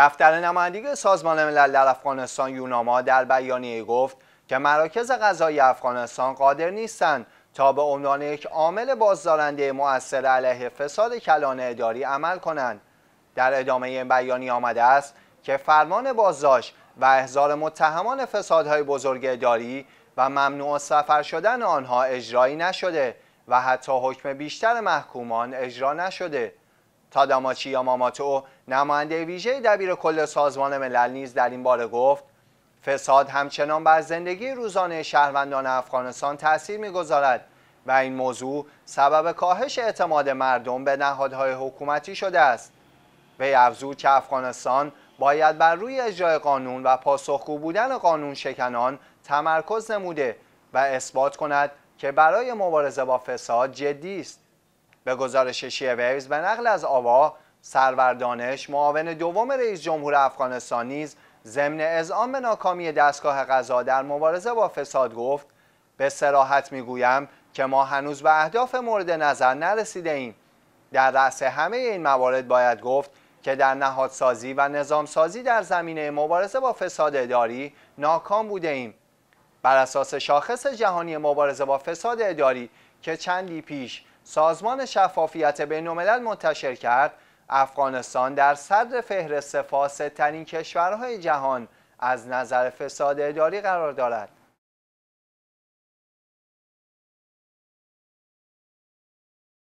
دفتر نمایندگی سازمان ملل در افغانستان یوناما در بیانیه گفت که مراکز غذایی افغانستان قادر نیستند تا به عنوان یک عامل بازدارنده مؤثر علیه فساد کلان اداری عمل کنند در ادامه این بیانیه آمده است که فرمان بازداشت و احضار متهمان فسادهای بزرگ اداری و ممنوع سفر شدن آنها اجرایی نشده و حتی حکم بیشتر محکومان اجرا نشده تاداماچی ماماتو نماینده ویژه دبیر کل سازمان ملل نیز در این باره گفت فساد همچنان بر زندگی روزانه شهروندان افغانستان تاثیر میگذارد و این موضوع سبب کاهش اعتماد مردم به نهادهای حکومتی شده است وی افزود که افغانستان باید بر روی اجرای قانون و پاسخگو بودن قانون شکنان تمرکز نموده و اثبات کند که برای مبارزه با فساد جدی است به گزارش شیویز به نقل از آوا دانش. معاون دوم رئیس جمهور افغانستان نیز ضمن اذعان به ناکامی دستگاه غذا در مبارزه با فساد گفت به سراحت میگویم که ما هنوز به اهداف مورد نظر نرسیده ایم در رأس همه این موارد باید گفت که در نهادسازی و نظامسازی در زمینه مبارزه با فساد اداری ناکام بوده ایم بر اساس شاخص جهانی مبارزه با فساد اداری که چندی پیش سازمان شفافیت بین منتشر کرد افغانستان در صدر فهرست فاسدترین کشورهای جهان از نظر فساد اداری قرار دارد